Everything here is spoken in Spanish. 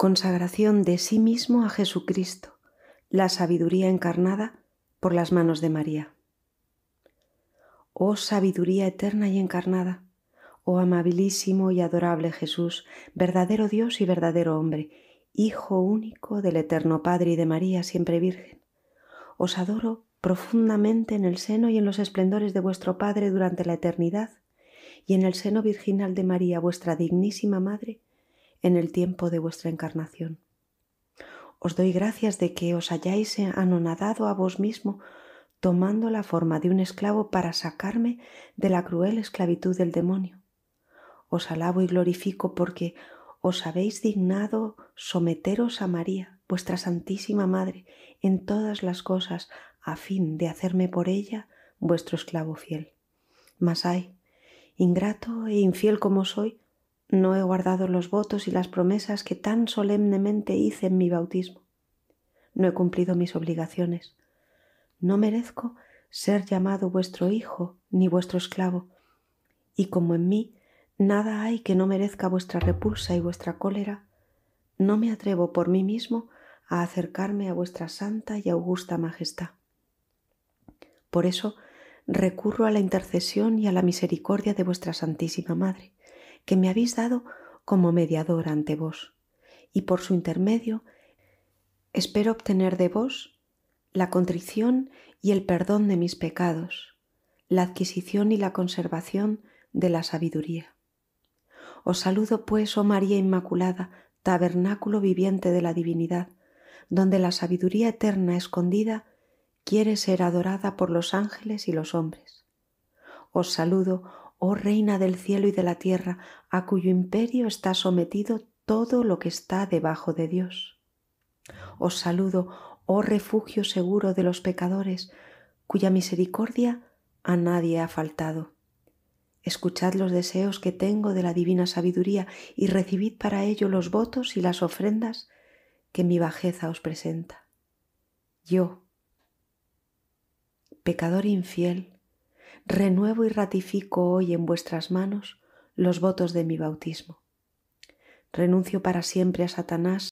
consagración de sí mismo a Jesucristo, la sabiduría encarnada por las manos de María. Oh sabiduría eterna y encarnada, oh amabilísimo y adorable Jesús, verdadero Dios y verdadero hombre, Hijo único del Eterno Padre y de María siempre Virgen, os adoro profundamente en el seno y en los esplendores de vuestro Padre durante la eternidad, y en el seno virginal de María, vuestra dignísima Madre, en el tiempo de vuestra encarnación. Os doy gracias de que os hayáis anonadado a vos mismo tomando la forma de un esclavo para sacarme de la cruel esclavitud del demonio. Os alabo y glorifico porque os habéis dignado someteros a María, vuestra Santísima Madre, en todas las cosas, a fin de hacerme por ella vuestro esclavo fiel. Mas ay, ingrato e infiel como soy, no he guardado los votos y las promesas que tan solemnemente hice en mi bautismo. No he cumplido mis obligaciones. No merezco ser llamado vuestro hijo ni vuestro esclavo, y como en mí nada hay que no merezca vuestra repulsa y vuestra cólera, no me atrevo por mí mismo a acercarme a vuestra santa y augusta majestad. Por eso recurro a la intercesión y a la misericordia de vuestra Santísima Madre, que me habéis dado como mediador ante vos, y por su intermedio espero obtener de vos la contrición y el perdón de mis pecados, la adquisición y la conservación de la sabiduría. Os saludo pues, oh María Inmaculada, tabernáculo viviente de la divinidad, donde la sabiduría eterna escondida quiere ser adorada por los ángeles y los hombres. Os saludo, oh reina del cielo y de la tierra, a cuyo imperio está sometido todo lo que está debajo de Dios. Os saludo, oh refugio seguro de los pecadores, cuya misericordia a nadie ha faltado. Escuchad los deseos que tengo de la divina sabiduría y recibid para ello los votos y las ofrendas que mi bajeza os presenta. Yo, pecador infiel, renuevo y ratifico hoy en vuestras manos los votos de mi bautismo. Renuncio para siempre a Satanás